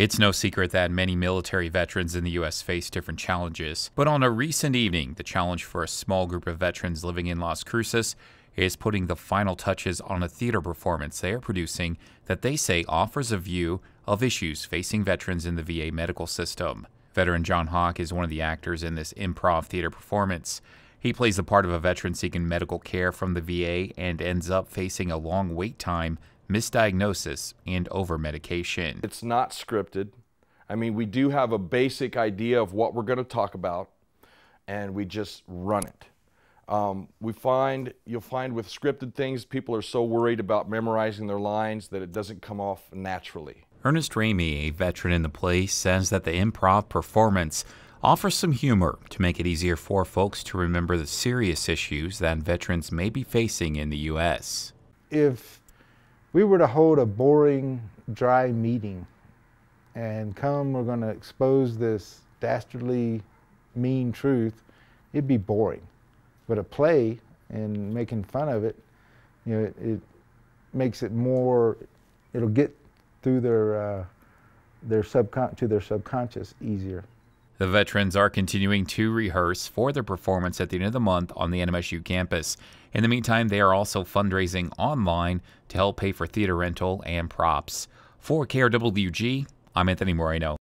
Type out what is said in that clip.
It's no secret that many military veterans in the US face different challenges, but on a recent evening, the challenge for a small group of veterans living in Las Cruces is putting the final touches on a theater performance they are producing that they say offers a view of issues facing veterans in the VA medical system. Veteran John Hawk is one of the actors in this improv theater performance. He plays the part of a veteran seeking medical care from the VA and ends up facing a long wait time misdiagnosis, and overmedication. It's not scripted. I mean, we do have a basic idea of what we're going to talk about, and we just run it. Um, we find you'll find with scripted things, people are so worried about memorizing their lines that it doesn't come off naturally. Ernest Ramey, a veteran in the play, says that the improv performance offers some humor to make it easier for folks to remember the serious issues that veterans may be facing in the U.S. If we were to hold a boring, dry meeting and come, we're going to expose this dastardly, mean truth, it'd be boring. But a play and making fun of it, you know, it, it makes it more, it'll get through their, uh, their subcon to their subconscious easier. The veterans are continuing to rehearse for their performance at the end of the month on the NMSU campus. In the meantime, they are also fundraising online to help pay for theater rental and props. For KRWG, I'm Anthony Moreno.